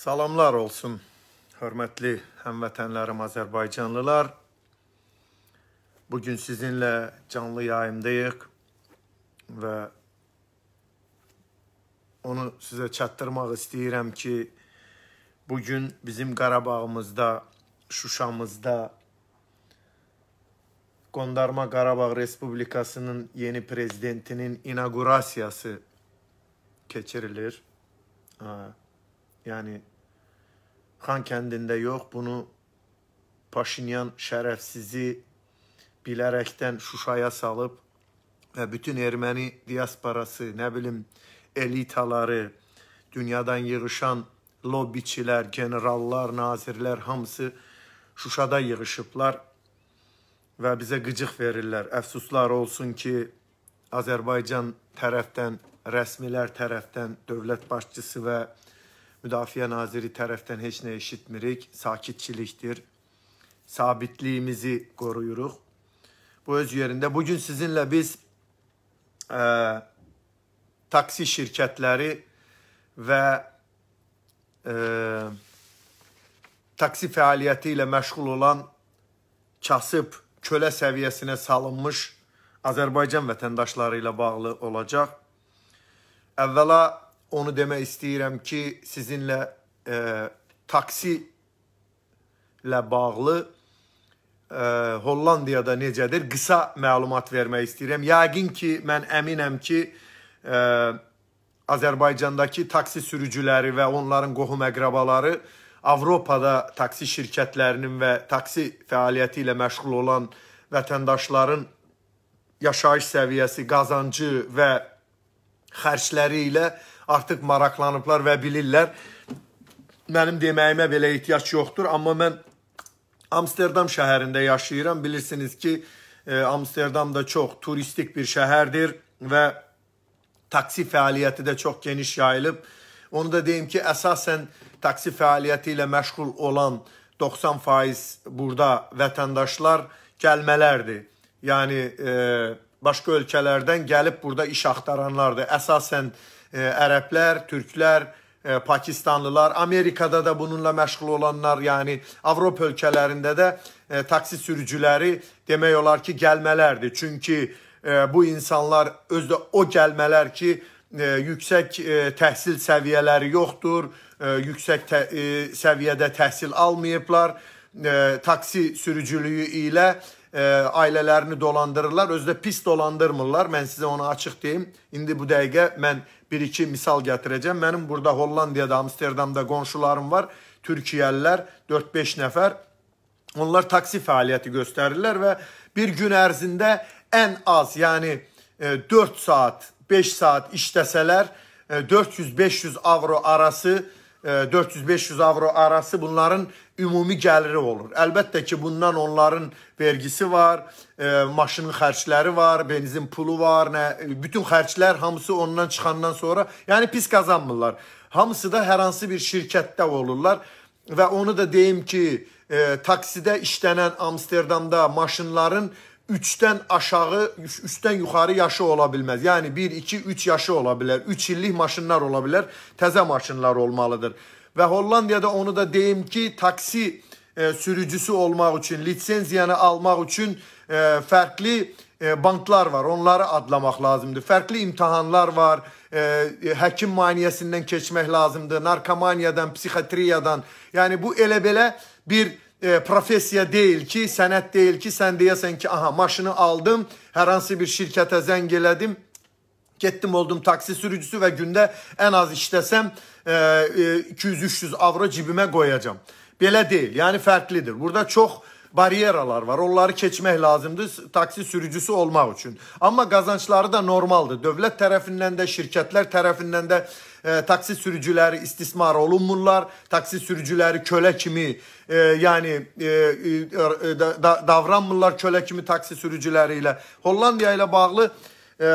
Salamlar olsun, hörmətli həmvətənlərim Azərbaycanlılar. Bugün sizinlə canlı yayımdayıq və onu sizə çatdırmaq istəyirəm ki, bugün bizim Qarabağımızda, Şuşamızda Qondarma Qarabağ Respublikasının yeni prezidentinin inaugurasiyası keçirilir. Yəni Xan kəndində yox, bunu Paşinyan şərəfsizi bilərəkdən Şuşaya salıb və bütün erməni diasporası, nə bilim, elitaları, dünyadan yığışan lobbiçilər, generallar, nazirlər hamısı Şuşada yığışıblar və bizə qıcıq verirlər. Əfsuslar olsun ki, Azərbaycan tərəfdən, rəsmilər tərəfdən, dövlət başçısı və Müdafiə Naziri tərəfdən heç nə eşitmirik. Sakitçilikdir. Sabitliyimizi qoruyuruq. Bu öz yerində. Bugün sizinlə biz ə, e, taksi şirkətləri və ə, e, taksi fəaliyyəti ilə məşğul olan kasıb kölə səviyyəsinə salınmış Azərbaycan vətəndaşları ilə bağlı olacaq. Əvvəla onu demək istəyirəm ki, sizinlə e, taksi ilə bağlı e, Hollandiyada necədir? Qısa məlumat vermək istəyirəm. Yəqin ki, mən əminəm ki, e, Azərbaycandakı taksi sürücüləri və onların qohum əqrabaları Avropada taksi şirkətlərinin və taksi fəaliyyəti ilə məşğul olan vətəndaşların yaşayış səviyyəsi, qazancı və xərcləri ilə artıq maraqlanıblar və bilirlər mənim deməyimə belə ehtiyac yoxdur, amma mən Amsterdam şəhərində yaşayıram. Bilirsiniz ki, e, Amsterdam da çox turistik bir şəhərdir və taksi fəaliyyəti də çox geniş yayılıb. Onu da deyim ki, əsasən taksi fəaliyyəti ilə məşğul olan 90% burada vətəndaşlar gəlmələrdir. Yəni e, başqa ölkələrdən gəlib burada iş axtaranlardır. Əsasən e, E, ərəblər, türklər, e, Pakistanlılar, Amerikada da bununla məşğul olanlar, yəni Avropa ölkələrində də e, taksi sürücüləri demək olar ki, gəlmələrdir. Çünki e, bu insanlar özdə o gəlmələr ki, e, yüksək e, təhsil səviyyələri yoxdur, e, yüksək tə, e, səviyyədə təhsil almayıblar. E, taksi sürücülüyü ilə e, ailələrini dolandırırlar. Özü də pis dolandırmırlar. Mən sizə onu açıq deyim. İndi bu dəqiqə mən bir-iki misal gətirəcəm. Mənim burada Hollandiyada, Amsterdamda qonşularım var. Türkiyəlilər 4-5 nəfər. Onlar taksi fəaliyyəti göstərirlər və bir gün ərzində ən az, yəni 4 e, saat, 5 saat işləsələr 400-500 e, avro arası 400-500 avro arası bunların ümumi gəliri olur. Əlbəttə ki, bundan onların vergisi var, e, maşının xərcləri var, benzin pulu var, nə bütün xərclər hamısı ondan çıxandan sonra, yəni pis qazanmırlar. Hamısı da hər hansı bir şirkətdə olurlar və onu da deyim ki, e, taksidə işlənən Amsterdamda maşınların e, 3-dən aşağı, 3-dən yuxarı yaşı ola bilməz. Yəni 1, 2, 3 yaşı ola bilər. 3 illik maşınlar ola bilər. Təzə maşınlar olmalıdır. Və Hollandiyada onu da deyim ki, taksi e, sürücüsü olmaq üçün, lisenziyanı almaq üçün e, fərqli e, banklar var. Onları adlamaq lazımdır. Fərqli imtahanlar var. E, e həkim müayinəsindən keçmək lazımdır. Narkomaniyadan, psixiatriyadan. Yəni bu elə belə bir e, professiya deyil ki, sənət deyil ki, sən deyəsən ki, aha maşını aldım, hər hansı bir şirkətə zəng elədim, getdim oldum taksi sürücüsü və gündə ən az işləsəm e, 200-300 e, avro cibimə qoyacam. Belə deyil, yəni fərqlidir. Burada çox bariyeralar var. Onları keçmək lazımdır taksi sürücüsü olmaq üçün. Amma qazançları da normaldır. Dövlət tərəfindən də, şirkətlər tərəfindən də e, taksi sürücüləri istismar olunmurlar. Taksi sürücüləri kölə kimi, e, yəni e, e, da, davranmırlar kölə kimi taksi sürücüləri ilə. Hollandiya ilə bağlı e,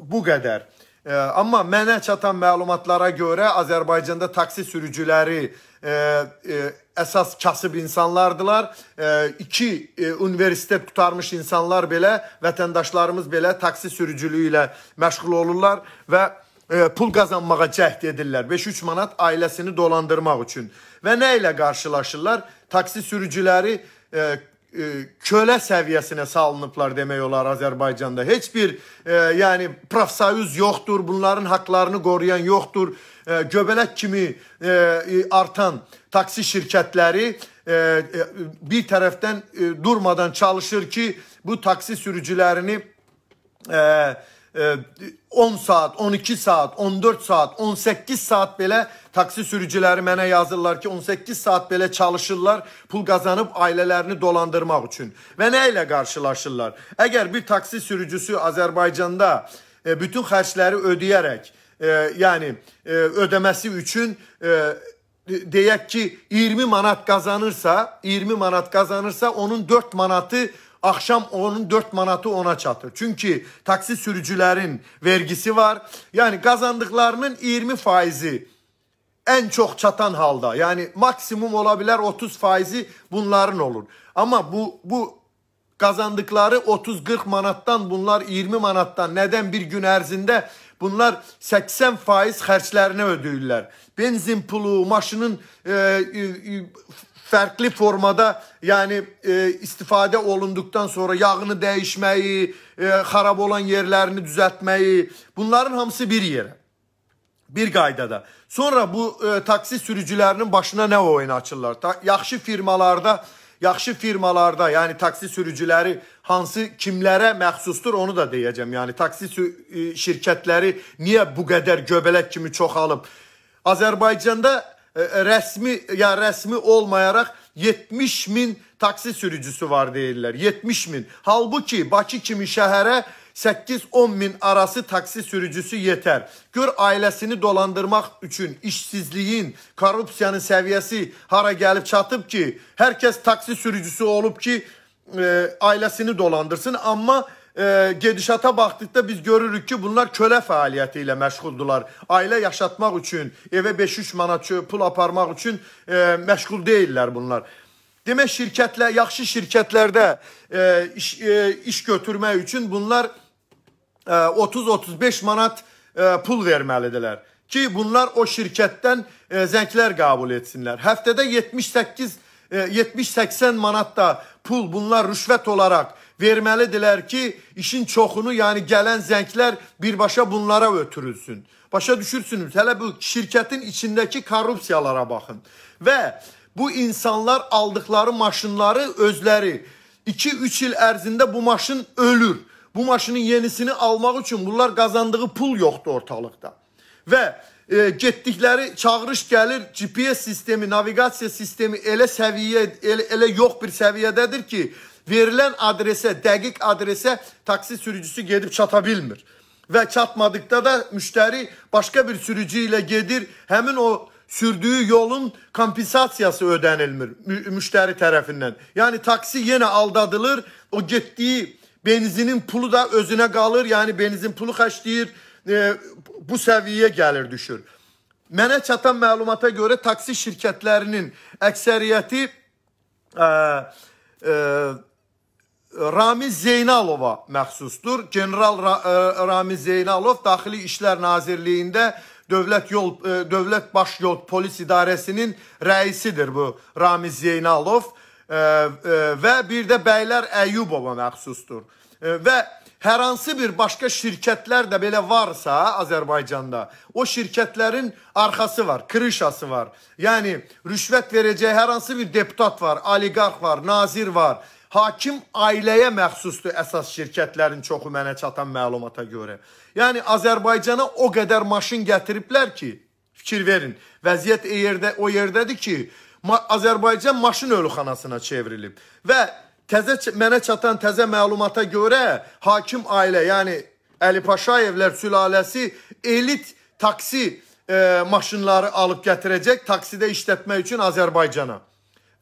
bu qədər. E, amma mənə çatan məlumatlara görə Azərbaycanda taksi sürücüləri e, e, əsas kasıb insanlardılar. E, iki e, universitet qutarmış insanlar belə, vətəndaşlarımız belə taksi sürücülüyü ilə məşğul olurlar və E, pul qazanmağa cəhd edirlər. 5-3 manat ailəsini dolandırmaq üçün. Və nə ilə qarşılaşırlar? Taksi sürücüləri e, e, kölə səviyyəsinə salınıblar demək olar Azərbaycanda. Heç bir e, yəni profsayüz yoxdur, bunların haqqlarını qoruyan yoxdur. E, göbələk kimi e, artan taksi şirkətləri e, e, bir tərəfdən e, durmadan çalışır ki, bu taksi sürücülərini e, 10 saat, 12 saat, 14 saat, 18 saat belə taksi sürücüləri mənə yazırlar ki, 18 saat belə çalışırlar pul qazanıb ailələrini dolandırmaq üçün. Və nə ilə qarşılaşırlar? Əgər bir taksi sürücüsü Azərbaycanda e, bütün xərcləri ödəyərək, e, yəni e, ödəməsi üçün deyək ki 20 manat qazanırsa, 20 manat qazanırsa onun 4 manatı Akşam onun 4 manatı ona çatır. Çünkü taksi sürücülerin vergisi var. Yani kazandıklarının 20 faizi en çok çatan halda. Yani maksimum olabilir 30 faizi bunların olur. Ama bu bu kazandıkları 30-40 manattan bunlar 20 manattan neden bir gün ərzində bunlar 80 faiz xərclərini ödəyirlər. Benzin pulu, maşının e, e, fərqli formada yəni e, istifadə olunduqdan sonra yağını dəyişməyi, e, xarab olan yerlərini düzəltməyi, bunların hamısı bir yerə. Bir qaydada. Sonra bu e, taksi sürücülərinin başına nə oyun açırlar? Ta yaxşı firmalarda, yaxşı firmalarda, yəni taksi sürücüləri hansı kimlərə məxsusdur, onu da deyəcəm. Yəni taksi e, şirkətləri niyə bu qədər göbələk kimi çoxalıb? Azərbaycanda E, rəsmi ya rəsmi olmayaraq 70 min taksi sürücüsü var deyirlər. 70 min. Halbuki Bakı kimi şəhərə 8-10 min arası taksi sürücüsü yetər. Gör ailəsini dolandırmaq üçün işsizliyin, korrupsiyanın səviyyəsi hara gəlib çatıb ki, hər kəs taksi sürücüsü olub ki, e, ailəsini dolandırsın, amma e, gedişata baxdıqda biz görürük ki, bunlar kölə fəaliyyəti ilə məşğuldular. Ailə yaşatmaq üçün, evə 5-3 manat pul aparmaq üçün e, məşğul deyillər bunlar. Demək şirkətlə, yaxşı şirkətlərdə e, iş, e, iş götürmək üçün bunlar e, 30-35 manat e, pul verməlidirlər ki, bunlar o şirkətdən e, zənglər qəbul etsinlər. Həftədə 78 e, 70-80 manat da pul bunlar rüşvət olaraq verməlidirlər ki, işin çoxunu, yəni gələn zənglər birbaşa bunlara ötürülsün. Başa düşürsünüz, hələ bu şirkətin içindəki korrupsiyalara baxın. Və bu insanlar aldıqları maşınları özləri 2-3 il ərzində bu maşın ölür. Bu maşının yenisini almaq üçün bunlar qazandığı pul yoxdur ortalıqda. Və e, getdikləri çağırış gəlir, GPS sistemi, naviqasiya sistemi elə səviyyə elə, elə yox bir səviyyədədir ki, verilen adrese, dakik adrese taksi sürücüsü gelip çatabilmir. Ve çatmadıkta da müşteri başka bir sürücüyle gelir. Hemen o sürdüğü yolun kompensasiyası ödenilmir mü müşteri tarafından. Yani taksi yine aldadılır. O gittiği benzinin pulu da özüne kalır. Yani benzin pulu kaç e, bu seviyeye gelir düşür. Mənə çatan məlumata görə taksi şirkətlərinin əksəriyyəti ə, e, ə, e, Ramiz Zeynalova məxsusdur. General e, Ramiz Zeynalov Daxili İşlər Nazirliyində Dövlət Yol e, Dövlət Baş Yol Polis İdarəsinin rəisidir bu Ramiz Zeynalov e, və bir də Bəylər Əyyubova məxsusdur. Və hər hansı bir başqa şirkətlər də belə varsa Azərbaycanda, o şirkətlərin arxası var, krişası var. Yəni rüşvət verəcək hər hansı bir deputat var, oliqarx var, nazir var, hakim ailəyə məxsusdur əsas şirkətlərin çoxu mənə çatan məlumata görə. Yəni Azərbaycana o qədər maşın gətiriblər ki, fikir verin. Vəziyyət o e yerdə o yerdədir ki, ma Azərbaycan maşın ölüxanasına çevrilib və təzə mənə çatan təzə məlumata görə hakim ailə, yəni Əli Paşayevlər sülaləsi elit taksi e, maşınları alıb gətirəcək taksidə işlətmək üçün Azərbaycana.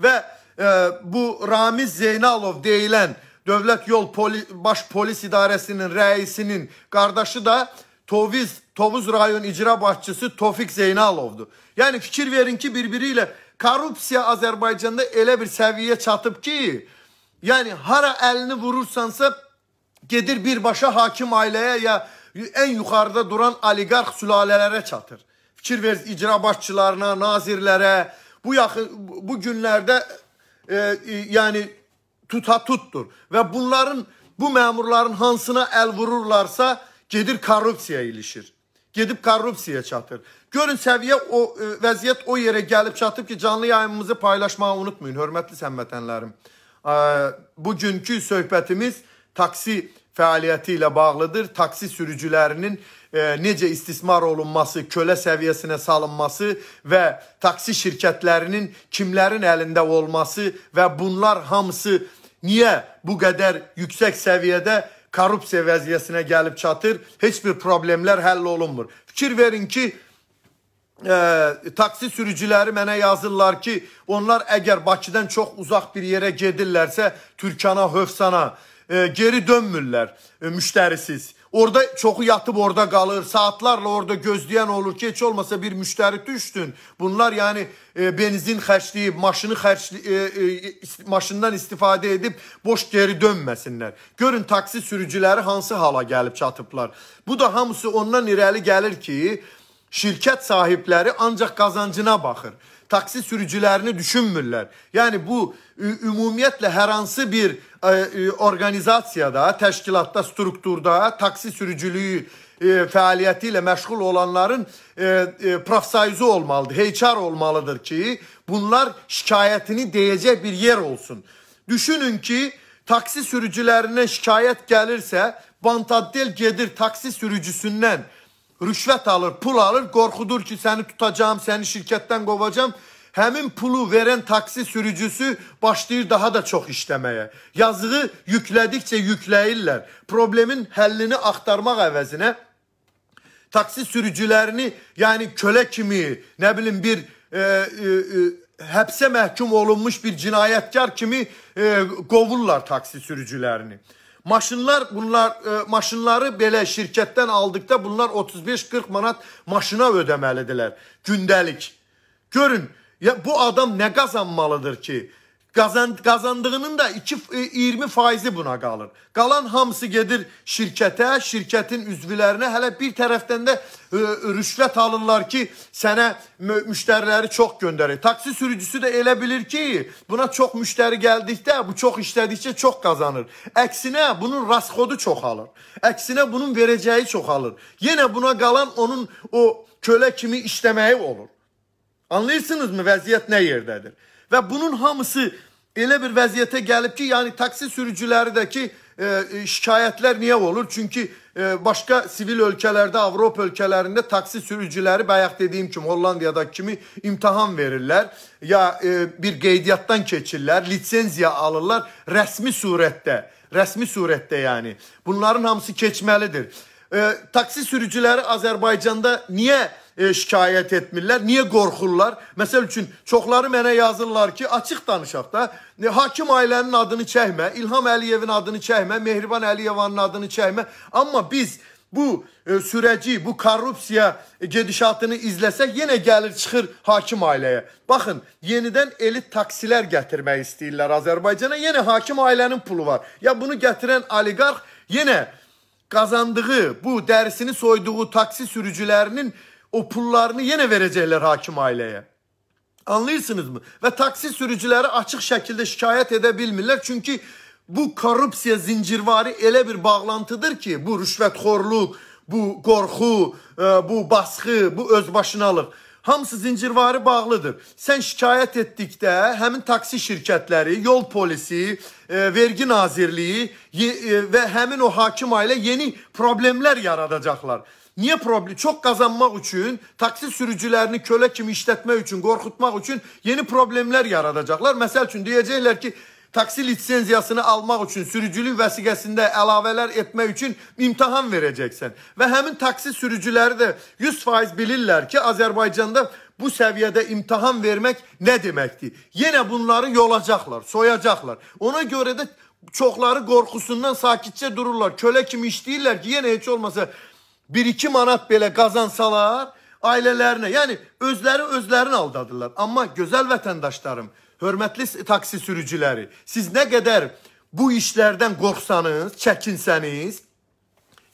Və e, bu Ramiz Zeynalov deyilen Dövlət Yol Poli Baş Polis İdarəsinin rəisinin kardeşi da Toviz Tovuz rayon icra başçısı Tofik Zeynalov'du. Yani fikir verin ki birbiriyle korupsiya Azerbaycan'da ele bir seviyeye çatıp ki yani hara elini vurursansa gedir birbaşa hakim aileye ya en yukarıda duran oligark sülalelere çatır. Fikir ver icra başçılarına, nazirlere. Bu yakın bu günlerde e, e, yəni tutatutdur və bunların bu məmurların hansına əl vururlarsa gedir korrupsiyaya ilişir. Gedib korrupsiyaya çatır. Görün səviyyə o e, vəziyyət o yerə gəlib çatıb ki, canlı yayımımızı paylaşmağı unutmayın hörmətli həmvətənlərim. E, bugünkü söhbətimiz taksi fəaliyyəti ilə bağlıdır. Taksi sürücülərinin e, necə istismar olunması, kölə səviyyəsinə salınması və taksi şirkətlərinin kimlərin əlində olması və bunlar hamısı niyə bu qədər yüksək səviyyədə korrupsiya vəziyyəsinə gəlib çatır? Heç bir problemlər həll olunmur. Fikir verin ki, e, taksi sürücüləri mənə yazırlar ki, onlar əgər Bakıdan çox uzaq bir yerə gedirlərsə, Türkana, Hövsana, e, geri dönmürlər e, müştərisiz. Orada çoxu yatıb orada qalır. Saatlarla orada gözləyən olur ki, heç olmasa bir müştəri düşsün. Bunlar yəni e, benzin xərcləyib, maşını xərcli e, e, maşından istifadə edib boş geri dönməsinlər. Görün taksi sürücüləri hansı hala gəlib çatıblar. Bu da hamısı ondan irəli gəlir ki, şirkət sahibləri ancaq qazancına baxır. taksi sürücülerini düşünmürler. Yani bu ümumiyetle hər hansı bir e, e, orqanizasiyada, təşkilatda, strukturda taksi sürücülüyü e, fəaliyyəti ilə olanların e, e, profsayüzü olmalıdır, heykar olmalıdır ki, bunlar şikayetini deyəcək bir yer olsun. Düşünün ki, taksi sürücülərinə şikayət gəlirsə, Bantadel gedir taksi sürücüsündən rüşvət alır, pul alır, qorxudur ki, səni tutacağam, səni şirkətdən qovacam. Həmin pulu verən taksi sürücüsü başlayır daha da çox işləməyə. Yazığı yüklədikcə yükləyirlər. Problemin həllini axtarmaq əvəzinə taksi sürücülərini, yəni kölə kimi, nə bilim bir e, e, e həbsə məhkum olunmuş bir cinayətkar kimi e, qovurlar taksi sürücülərini. Maşınlar bunlar e, maşınları belə şirkətdən aldıqda bunlar 35-40 manat maşına ödəməlidirlər gündəlik. Görün, ya bu adam nə qazanmalıdır ki, Qazan, qazandığının da 2 20 e, faizi buna qalır. Qalan hamısı gedir şirkətə, şirkətin üzvlərinə, hələ bir tərəfdən də ə, e, rüşvət alırlar ki, sənə müştəriləri çox göndərir. Taksi sürücüsü də elə bilir ki, buna çox müştəri gəldikdə, bu çox işlədikcə çox qazanır. Əksinə bunun rasxodu çoxalır. Əksinə bunun verəcəyi çoxalır. Yenə buna qalan onun o kölə kimi işləməyi olur. Anlayırsınızmı vəziyyət nə yerdədir? Və bunun hamısı elə bir vəziyyətə gəlib ki, yəni taksi sürücüləridəki e, e, şikayətlər niyə olur? Çünki e, başqa sivil ölkələrdə, Avropa ölkələrində taksi sürücüləri bayaq dediyim kimi Hollandiyadakı kimi imtahan verirlər ya e, bir qeydiyyatdan keçirlər, lisenziya alırlar rəsmi surətdə. Rəsmi surətdə yəni. Bunların hamısı keçməlidir. E, taksi sürücüləri Azərbaycanda niyə e, şikayət etmirlər? Niyə qorxurlar? Məsəl üçün çoxları mənə yazırlar ki, açıq danışaq da, e, hakim ailənin adını çəkmə, İlham Əliyevin adını çəkmə, Mehriban Əliyevanın adını çəkmə. Amma biz bu e, sürəci, bu korrupsiya gedişatını izləsək yenə gəlir çıxır hakim ailəyə. Baxın, yenidən elit taksilər gətirmək istəyirlər Azərbaycana. Yenə hakim ailənin pulu var. Ya bunu gətirən oliqarx yenə qazandığı, bu dərisini soyduğu taksi sürücülərinin O pullarını yenə verəcəklər hakim ailəyə. Anlayırsınızmı? Və taksi sürücüləri açıq şəkildə şikayət edə bilmirlər. Çünki bu korrupsiya zincirvari elə bir bağlantıdır ki, bu rüşvətxorluq, bu qorxu, e, bu basxı, bu özbaşınalıq hamısı zincirvari bağlıdır. Sən şikayət etdikdə həmin taksi şirkətləri, yol polisi, e, vergi nazirliyi e, və həmin o hakim ailə yeni problemlər yaradacaqlar. Niyə problem? Çox qazanmaq üçün, taksi sürücülərini kölə kimi işlətmək üçün, qorxutmaq üçün yeni problemlər yaradacaqlar. Məsəl üçün deyəcəklər ki, taksi lisenziyasını almaq üçün sürücülük vəsiqəsində əlavələr etmək üçün imtahan verəcəksən. Və həmin taksi sürücüləri də 100% bilirlər ki, Azərbaycanda bu səviyyədə imtahan vermək nə deməkdir? Yenə bunları yolacaqlar, soyacaqlar. Ona görə də çoxları qorxusundan sakitcə dururlar. Kölə kimi işləyirlər ki, yenə heç olmasa 1-2 manat belə qazansalar, ailələrinə, yəni özləri özlərini aldadırlar. Amma gözəl vətəndaşlarım, hörmətli taksi sürücüləri, siz nə qədər bu işlərdən qorxsanız, çəkinsəniz,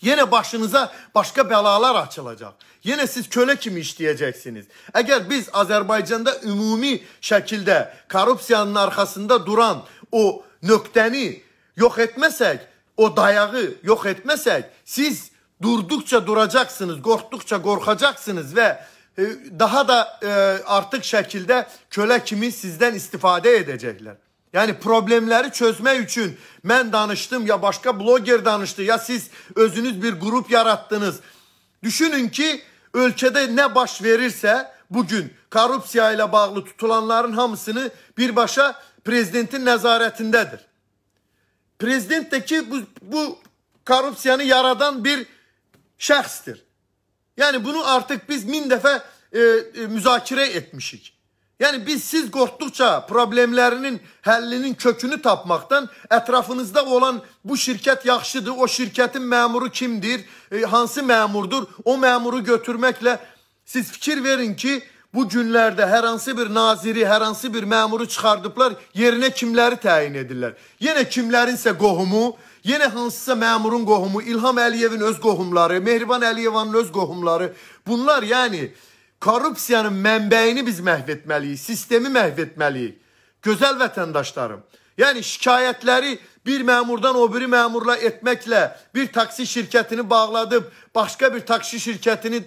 yenə başınıza başqa bəlalar açılacaq. Yenə siz kölə kimi işləyəcəksiniz. Əgər biz Azərbaycanda ümumi şəkildə korrupsiyanın arxasında duran o nöqtəni yox etməsək, o dayağı yox etməsək, siz Durdukça duracaksınız, korktukça korkacaksınız ve e, daha da e, artık şekilde köle kimi sizden istifade edecekler. Yani problemleri çözme için ben danıştım ya başka blogger danıştı ya siz özünüz bir grup yarattınız. Düşünün ki ülkede ne baş verirse bugün korupsiya ile bağlı tutulanların hamısını birbaşa prezidentin nezaretindedir. Prezident de ki bu, bu korupsiyanı yaradan bir şəxsdir. Yəni bunu artıq biz min dəfə e, e, müzakirə etmişik. Yəni biz siz qorxduqca problemlərinin həllinin kökünü tapmaqdan ətrafınızda olan bu şirkət yaxşıdır, o şirkətin məmuru kimdir, e, hansı məmurdur, o məmuru götürməklə siz fikir verin ki, bu günlərdə hər hansı bir naziri, hər hansı bir məmuru çıxardıblar, yerinə kimləri təyin edirlər? Yenə kimlərinsə qohumu, Yenə hansısa məmurun qohumu, İlham Əliyevin öz qohumları, Mehriban Əliyevanın öz qohumları. Bunlar yəni korrupsiyanın mənbəyini biz məhv etməliyik, sistemi məhv etməliyik. Gözəl vətəndaşlarım. Yəni şikayətləri bir məmurdan o biri məmurla etməklə bir taksi şirkətini bağladıb başqa bir taksi şirkətini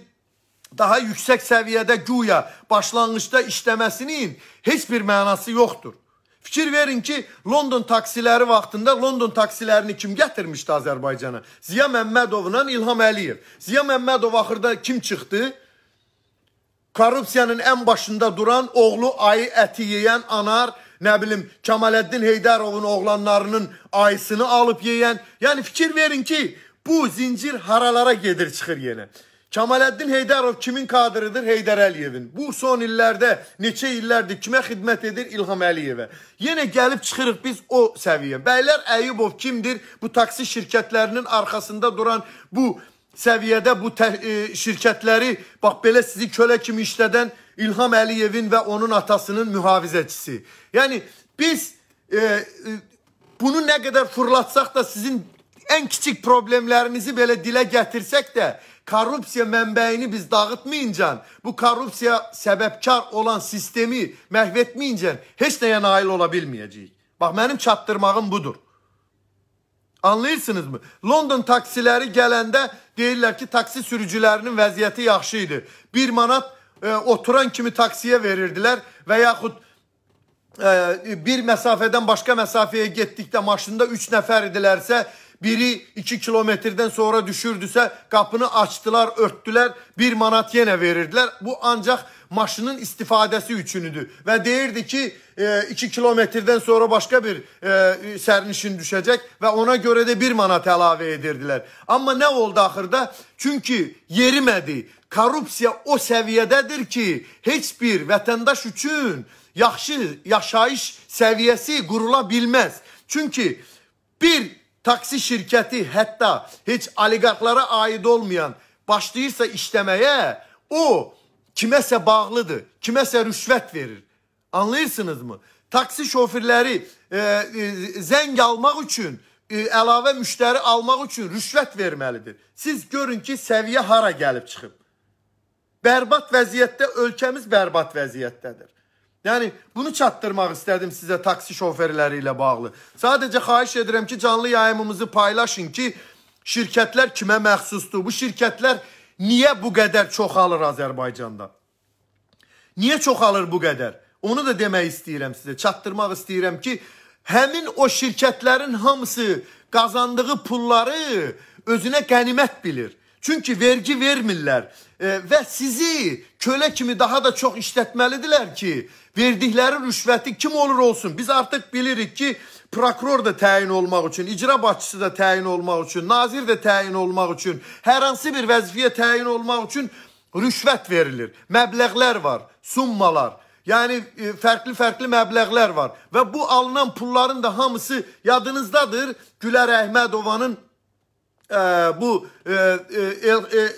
daha yüksək səviyyədə guya başlanğıcda işləməsinin heç bir mənası yoxdur. Fikir verin ki, London taksiləri vaxtında London taksilərini kim gətirmişdi Azərbaycana? Ziya Məmmədovla İlham Əliyev. Ziya Məmmədov axırda kim çıxdı? Korrupsiyanın ən başında duran oğlu ayı əti yeyən anar, nə bilim Kamaləddin Heydarovun oğlanlarının ayısını alıb yeyən. Yəni fikir verin ki, bu zincir haralara gedir çıxır yenə. Kamaləddin Heydərov kimin kadrıdır? Heydər Əliyevin. Bu son illərdə neçə illərdir kimə xidmət edir? İlham Əliyevə. Yenə gəlib çıxırıq biz o səviyyə. Bəylər Əyubov kimdir? Bu taksi şirkətlərinin arxasında duran bu səviyyədə bu tə, e, şirkətləri bax belə sizi kölə kimi işlədən İlham Əliyevin və onun atasının mühafizəçisi. Yəni biz e, e, bunu nə qədər fırlatsaq da sizin ən kiçik problemlərinizi belə dilə gətirsək də korrupsiya mənbəyini biz dağıtmayınca, bu korrupsiya səbəbkar olan sistemi məhv etməyincə heç nəyə nail ola bilməyəcəyik. Bax mənim çatdırmağım budur. Anlayırsınızmı? London taksiləri gələndə deyirlər ki, taksi sürücülərinin vəziyyəti yaxşı idi. 1 manat e, oturan kimi taksiyə verirdilər və yaxud e, bir məsafədən başqa məsafəyə getdikdə maşında 3 nəfər idilərsə Biri 2 kilometrdən sonra düşürdüsə qapını açdılar, örtdülər, 1 manat yenə verirdilər. Bu ancaq maşının istifadəsi üçünüdür. Və deyirdi ki, 2 e, kilometrdən sonra başqa bir e, sərnişin düşəcək və ona görə də 1 manat əlavə edirdilər. Amma nə oldu axırda? Çünki yerimədi. Korrupsiya o səviyyədədir ki, heç bir vətəndaş üçün yaxşı yaşayış səviyyəsi qurula bilməz. Çünki bir taksi şirkəti hətta heç oliqarxlara aid olmayan başlayırsa işləməyə, o kiməsə bağlıdır, kiməsə rüşvət verir. Anlayırsınızmı? Taksi şoförləri e, e, zəng almaq üçün, e, əlavə müştəri almaq üçün rüşvət verməlidir. Siz görün ki, səviyyə hara gəlib çıxıb. Bərbat vəziyyətdə ölkəmiz bərbat vəziyyətdədir. Yəni bunu çatdırmaq istədim sizə taksi şoferləri ilə bağlı. Sadəcə xahiş edirəm ki, canlı yayımımızı paylaşın ki, şirkətlər kimə məxsusdur? Bu şirkətlər niyə bu qədər çoxalır Azərbaycanda? Niyə çoxalır bu qədər? Onu da demək istəyirəm sizə, çatdırmaq istəyirəm ki, həmin o şirkətlərin hamısı qazandığı pulları özünə qənimət bilir. Çünki vergi vermirlər e, və sizi kölə kimi daha da çox işlətməlidirlər ki, verdikləri rüşvəti kim olur olsun. Biz artıq bilirik ki, prokuror da təyin olmaq üçün, icra başçısı da təyin olmaq üçün, nazir də təyin olmaq üçün, hər hansı bir vəzifəyə təyin olmaq üçün rüşvət verilir. Məbləğlər var, summalar. Yəni fərqli-fərqli e, məbləğlər var və bu alınan pulların da hamısı yadınızdadır Gülər Əhmədovanın e, bu e, e, e,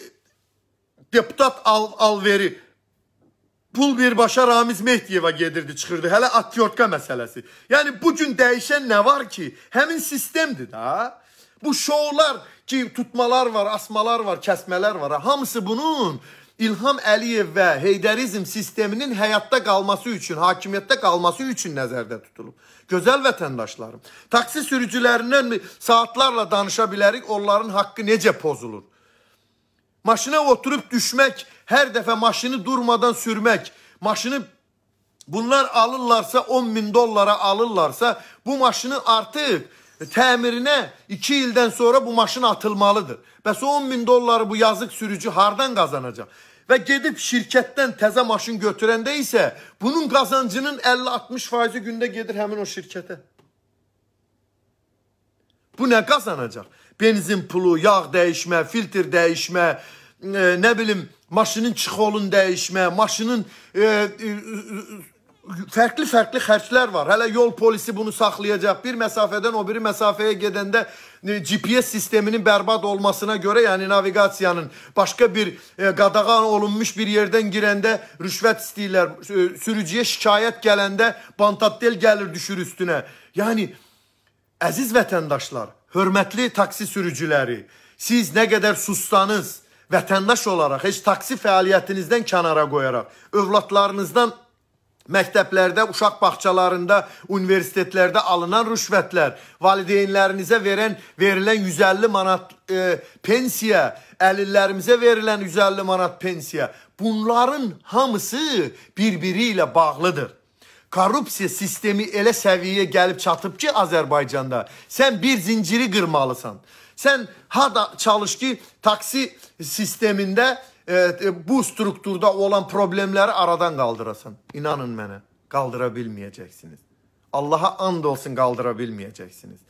deputat al, alveri pul birbaşa Ramiz Mehdiyevə gedirdi, çıxırdı. Hələ atyorka məsələsi. Yəni bu gün dəyişən nə var ki? Həmin sistemdir da. Bu şoular ki, tutmalar var, asmalar var, kəsmələr var. Hamısı bunun İlham Əliyev və heydərizm sisteminin həyatda qalması üçün, hakimiyyətdə qalması üçün nəzərdə tutulub. Gözəl vətəndaşlarım, taksi sürücülərindən saatlarla danışa bilərik, onların haqqı necə pozulur. Maşına oturub düşmək, hər dəfə maşını durmadan sürmək, maşını bunlar alırlarsa 10 min dollara alırlarsa, bu maşını artıq E, təmirine iki ildən sonra bu maşın atılmalıdır. Bəs 10 bin dolları bu yazık sürücü hardan kazanacak? Ve gidip şirketten təzə maşın götürende ise bunun kazancının 50-60 faizi günde gelir hemen o şirkete. Bu ne kazanacak? Benzin pulu, yağ değişme, filtre değişme, e, ne bileyim maşının çikolun değişme, maşının e, e, fərqli-fərqli xərclər var. Hələ yol polisi bunu saxlayacaq. Bir məsafədən o biri məsafəyə gedəndə e, GPS sisteminin bərbad olmasına görə, yəni naviqasiyanın başqa bir e, qadağan olunmuş bir yerdən girəndə rüşvət istəyirlər. E, sürücüyə şikayət gələndə bantadel gəlir düşür üstünə. Yəni əziz vətəndaşlar, hörmətli taksi sürücüləri, siz nə qədər sussanız, vətəndaş olaraq heç taksi fəaliyyətinizdən kənara qoyaraq övladlarınızdan məktəblərdə, uşaq bağçalarında, universitetlərdə alınan rüşvətlər, valideynlərinizə verən verilən 150 manat e, pensiya, əlillərimizə verilən 150 manat pensiya, bunların hamısı bir-biri ilə bağlıdır. Korrupsiya sistemi elə səviyyəyə gəlib çatıb ki, Azərbaycanda sən bir zinciri qırmalısan. Sən hada çalış ki, taksi sistemində E, e, bu strukturda olan problemləri aradan qaldırasan. İnanın mənə, qaldıra bilməyəcəksiniz. Allaha and olsun qaldıra bilməyəcəksiniz.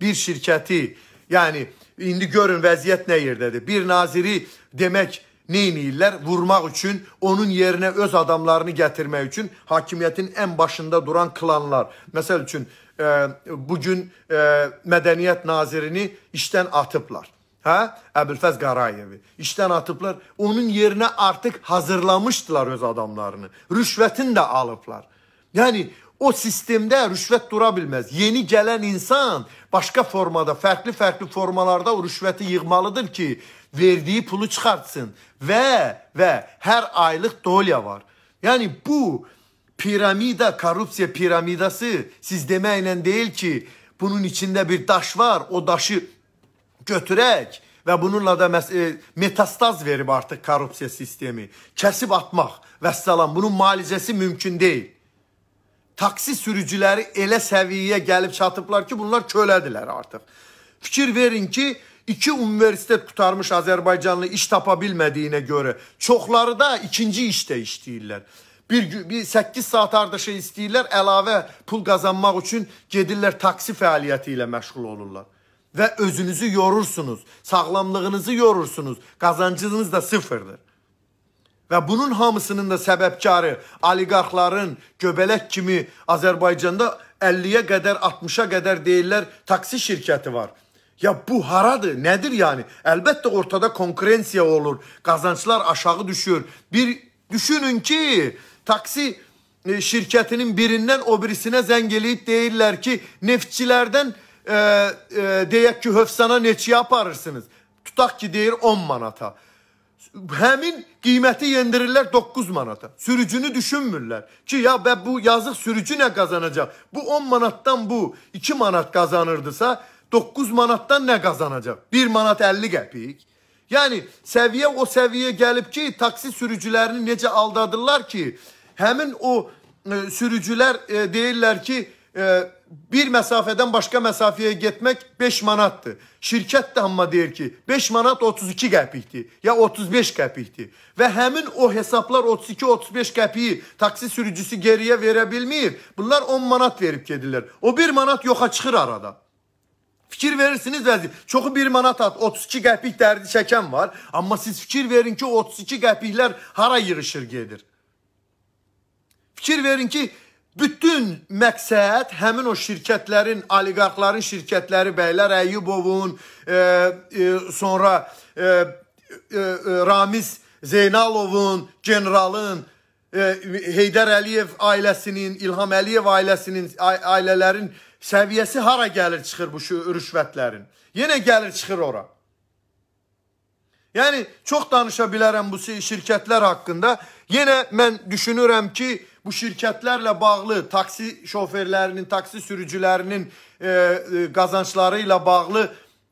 Bir şirkəti, yəni indi görün vəziyyət nə yerdədir. Bir naziri demək neyniyirlər? Vurmaq üçün, onun yerinə öz adamlarını gətirmək üçün hakimiyyətin ən başında duran klanlar. Məsəl üçün, e, bugün e, mədəniyyət nazirini işdən atıblar. Ha? Əbülfəz Qarayevi işdən atıblar. Onun yerine artık hazırlamıştılar öz adamlarını. rüşvetin de alıplar yani o sistemde rüşvet durabilmez Yeni gelen insan başka formada, farklı farklı formalarda o rüşvəti yığmalıdır ki, verdiği pulu çıkartsın ve ve her aylık dolya var. yani bu piramida, korupsiya piramidası siz deməklə değil ki, bunun içinde bir taş var, o taşı götürək və bununla da e, metastaz verib artıq korrupsiya sistemi, kəsib atmaq və salam bunun müalicəsi mümkün deyil. Taksi sürücüləri elə səviyyəyə gəlib çatıblar ki, bunlar kölədilər artıq. Fikir verin ki, iki universitet qutarmış Azərbaycanlı iş tapa bilmədiyinə görə çoxları da ikinci işdə işləyirlər. Bir, bir 8 saat ardaşa istəyirlər, əlavə pul qazanmaq üçün gedirlər taksi fəaliyyəti ilə məşğul olurlar. ve özünüzü yorursunuz. Sağlamlığınızı yorursunuz. Kazancınız da sıfırdır. Və bunun hamısının da səbəbkarı oliqarxların göbələk kimi Azərbaycanda 50-yə qədər, 60-a qədər deyirlər taksi şirkəti var. Ya bu haradır? Nədir yani? Əlbəttə ortada konkurensiya olur. Qazançlar aşağı düşür. Bir düşünün ki, taksi e, şirkətinin birindən o birisinə zəng eləyib deyirlər ki, neftçilərdən e, e, deyək ki, hövsana neçəyə aparırsınız? Tutaq ki, deyir 10 manata. Həmin qiyməti yendirirlər 9 manata. Sürücünü düşünmürlər ki, ya bə bu yazıq sürücü nə qazanacaq? Bu 10 manatdan bu 2 manat qazanırdısa, 9 manatdan nə qazanacaq? 1 manat 50 qəpik. Yəni səviyyə o səviyyəyə gəlib ki, taksi sürücülərini necə aldadırlar ki, həmin o ə, e, sürücülər ə, e, deyirlər ki, ə, e, bir məsafədən başqa məsafəyə getmək 5 manatdır. Şirkət də amma deyir ki, 5 manat 32 qəpikdir ya 35 qəpikdir. Və həmin o hesablar 32-35 qəpiyi taksi sürücüsü geriyə verə bilmir. Bunlar 10 manat verib gedirlər. O 1 manat yoxa çıxır arada. Fikir verirsiniz vəzir. Çoxu 1 manat at, 32 qəpik dərdi çəkən var. Amma siz fikir verin ki, 32 qəpiklər hara yığışır gedir. Fikir verin ki, Bütün məqsəd həmin o şirkətlərin, oliqarxların şirkətləri, bəylər Əyyubovun, e, e, sonra e, e, e Ramiz Zeynalovun, generalın, e, Heydər Əliyev ailəsinin, İlham Əliyev ailəsinin, ailələrin səviyyəsi hara gəlir çıxır bu rüşvətlərin? Yenə gəlir çıxır ora. Yəni çox danışa bilərəm bu şirkətlər haqqında. Yenə mən düşünürəm ki, bu şirkətlərlə bağlı taksi şoferlərinin, taksi sürücülərinin e, e, qazançları ilə bağlı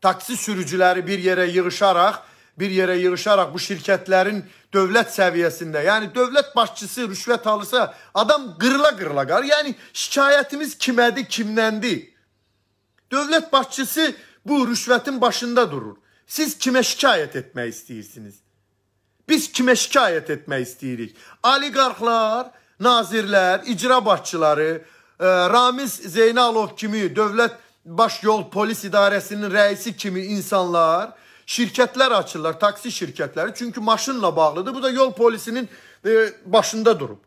taksi sürücüləri bir yerə yığışaraq bir yerə yığışaraq bu şirkətlərin dövlət səviyyəsində, yəni dövlət başçısı rüşvət alırsa, adam qırıla-qırıla qar. Yəni şikayətimiz kimədir, kimdəndir? Dövlət başçısı bu rüşvətin başında durur. Siz kimə şikayət etmək istəyirsiniz? Biz kimə şikayət etmək istəyirik? Oliqarxlar nazirlər, icra başçıları, e, Ramiz Zeynalov kimi dövlət baş yol polis idarəsinin rəisi kimi insanlar şirkətlər açırlar, taksi şirkətləri. Çünki maşınla bağlıdır. Bu da yol polisinin e, başında durub.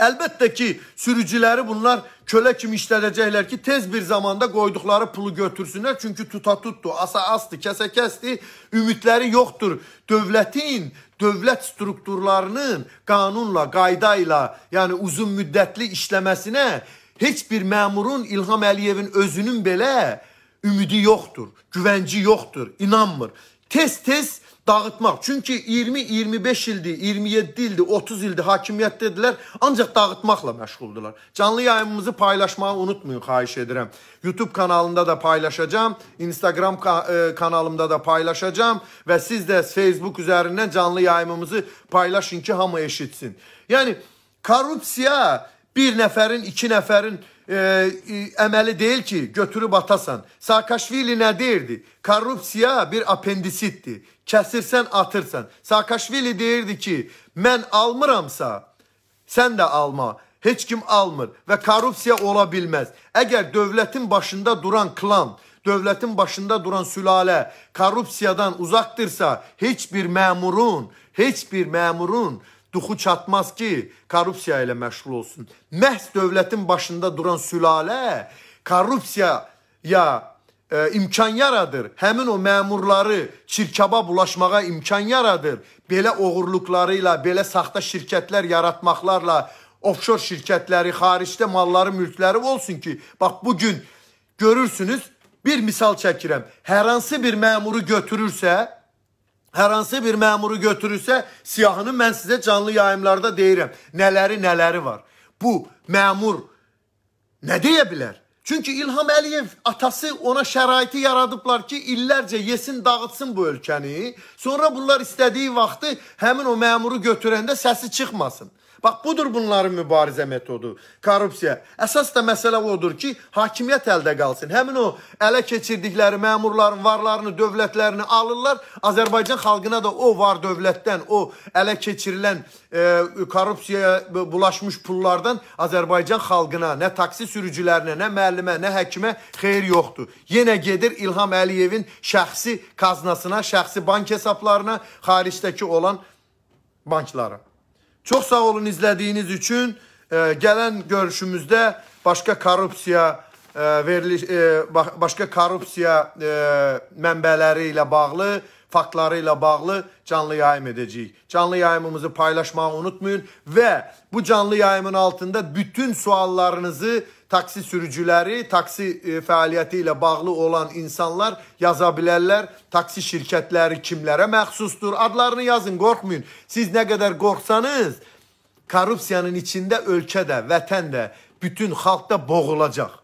Əlbəttə ki, sürücüləri bunlar kölə kimi işlədəcəklər ki, tez bir zamanda qoyduqları pulu götürsünlər. Çünki tuta tutdu, asa astı, kəsə kəsdi, ümidləri yoxdur. Dövlətin dövlət strukturlarının qanunla, qaydayla, yəni uzun müddətli işləməsinə heç bir məmurun İlham Əliyevin özünün belə ümidi yoxdur, güvənci yoxdur, inanmır. Tez-tez dağıtmaq. Çünki 20-25 ildir, 27 ildir, 30 ildir hakimiyyətdədirlər, ancaq dağıtmaqla məşğuldular. Canlı yayımımızı paylaşmağı unutmayın, xahiş edirəm. YouTube kanalında da paylaşacağım, Instagram e, kanalımda da paylaşacağım və siz də Facebook üzərindən canlı yayımımızı paylaşın ki, hamı eşitsin. Yəni korrupsiya bir nəfərin, iki nəfərin e, e, əməli deyil ki, götürüb atasan. Saakashvili nə deyirdi? Korrupsiya bir apendisitdir kəsirsən, atırsan. Saakaşvili deyirdi ki, mən almıramsa, sən də alma. Heç kim almır və korrupsiya ola bilməz. Əgər dövlətin başında duran klan, dövlətin başında duran sülalə korrupsiyadan uzaqdırsa, heç bir məmurun, heç bir məmurun duxu çatmaz ki, korrupsiya ilə məşğul olsun. Məhz dövlətin başında duran sülalə korrupsiya ya e, imkan yaradır. Həmin o məmurları çirkaba bulaşmağa imkan yaradır. Belə oğurluqları ilə, belə saxta şirkətlər yaratmaqlarla offshore şirkətləri, xaricdə malları, mülkləri olsun ki, bax bu gün görürsünüz, bir misal çəkirəm. Hər hansı bir məmuru götürürsə, hər hansı bir məmuru götürürsə, siyahını mən sizə canlı yayımlarda deyirəm. Nələri, nələri var. Bu məmur nə deyə bilər? Çünki İlham Əliyev atası ona şəraiti yaradıblar ki, illərcə yesin, dağıtsın bu ölkəni. Sonra bunlar istədiyi vaxtı həmin o məmuru götürəndə səsi çıxmasın. Bax budur bunların mübarizə metodu, korrupsiya. Əsas da məsələ odur ki, hakimiyyət əldə qalsın. Həmin o ələ keçirdikləri məmurların varlarını, dövlətlərini alırlar. Azərbaycan xalqına da o var dövlətdən, o ələ keçirilən e, korrupsiyaya bulaşmış pullardan Azərbaycan xalqına, nə taksi sürücülərinə, nə müəllimə, nə həkimə xeyir yoxdur. Yenə gedir İlham Əliyevin şəxsi kaznasına, şəxsi bank hesablarına, xaricdəki olan banklara. Çox sağ olun izlədiyiniz üçün. E, gələn görüşümüzdə başqa korrupsiya e, veriliş e, başqa korrupsiya e, mənbələri ilə bağlı, faktları ilə bağlı canlı yayım edəcəyik. Canlı yayımımızı paylaşmağı unutmayın və bu canlı yayımın altında bütün suallarınızı taksi sürücüləri, taksi e, fəaliyyəti ilə bağlı olan insanlar yaza bilərlər. Taksi şirkətləri kimlərə məxsusdur? Adlarını yazın, qorxmayın. Siz nə qədər qorxsanız, korrupsiyanın içində ölkə də, vətən də, bütün xalq da boğulacaq.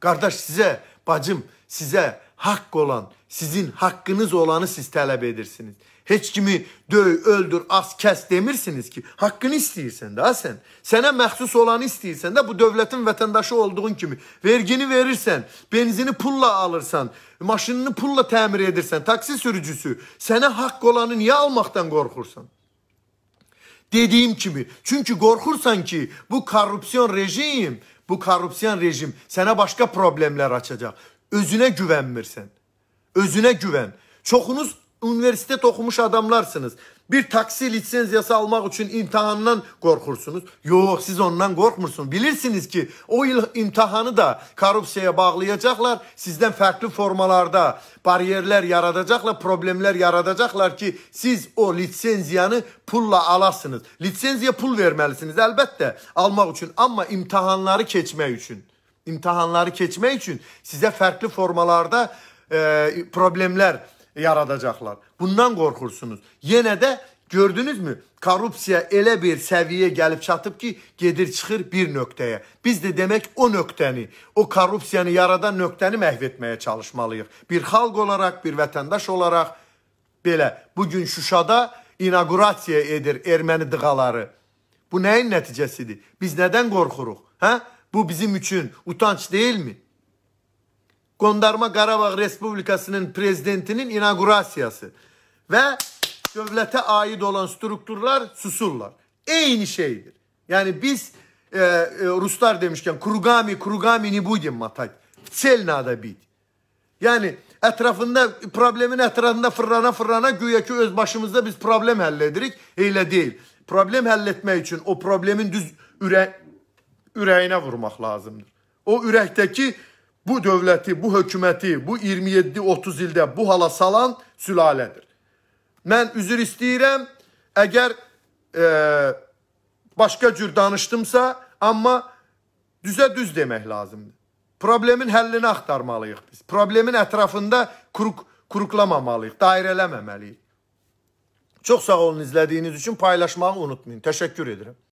Qardaş sizə, bacım, sizə haqq olan, sizin haqqınız olanı siz tələb edirsiniz. Heç kimi döy, öldür, as, kəs demirsiniz ki. Haqqını istəyirsən də sən. Sənə məxsus olanı istəyirsən də bu dövlətin vətəndaşı olduğun kimi. Vergini verirsən, benzini pulla alırsan, maşınını pulla təmir edirsən, taksi sürücüsü. Sənə haqq olanı niyə almaqdan qorxursan? Dediyim kimi, çünki qorxursan ki, bu korrupsiyon rejim, bu korrupsiyon rejim sənə başqa problemlər açacaq. Özünə güvənmirsən. Özünə güvən. Çoxunuz universitet oxumuş adamlarsınız. Bir taksi lisenziyası almak için imtihandan korkursunuz. Yok siz ondan korkmursunuz. Bilirsiniz ki o il imtihanı da korrupsiyaya bağlayacaklar. Sizden farklı formalarda bariyerler yaradacaklar, problemler yaradacaklar ki siz o lisenziyanı pulla alasınız. Lisenziya pul vermelisiniz elbette almak için ama imtihanları keçmək üçün. İmtihanları keçmək üçün sizə farklı formalarda e, problemlər yaradacaqlar. Bundan qorxursunuz. Yenə də Gördünüzmü? Korrupsiya elə bir səviyyəyə gəlib çatıb ki, gedir çıxır bir nöqtəyə. Biz də demək o nöqtəni, o korrupsiyanı yaradan nöqtəni məhv etməyə çalışmalıyıq. Bir xalq olaraq, bir vətəndaş olaraq belə bu gün Şuşada inaqurasiya edir erməni dığaları. Bu nəyin nəticəsidir? Biz nədən qorxuruq? Hə? Bu bizim üçün utanc deyilmi? Gondarma Qarabağ Respublikasının prezidentinin inaugurasiyası ve devlete ait olan strukturlar susurlar. Aynı şeydir. Yani biz e, e, Ruslar demişken kurugami kurugami ni budim matay, Sel nada bit. Yani etrafında problemin etrafında fırlana fırlana güya ki öz başımızda biz problem halledirik. Öyle değil. Problem halletmek için o problemin düz üre, üreğine vurmak lazımdır. O ürekteki bu dövləti, bu hökuməti, bu 27-30 ildə bu hala salan sülalədir. Mən üzr istəyirəm, əgər e, başqa cür danışdımsa, amma düzə düz demək lazımdır. Problemin həllini axtarmalıyıq biz. Problemin ətrafında quruq, quruqlamamalıyıq, dairələməməliyik. Çox sağ olun izlədiyiniz üçün paylaşmağı unutmayın. Təşəkkür edirəm.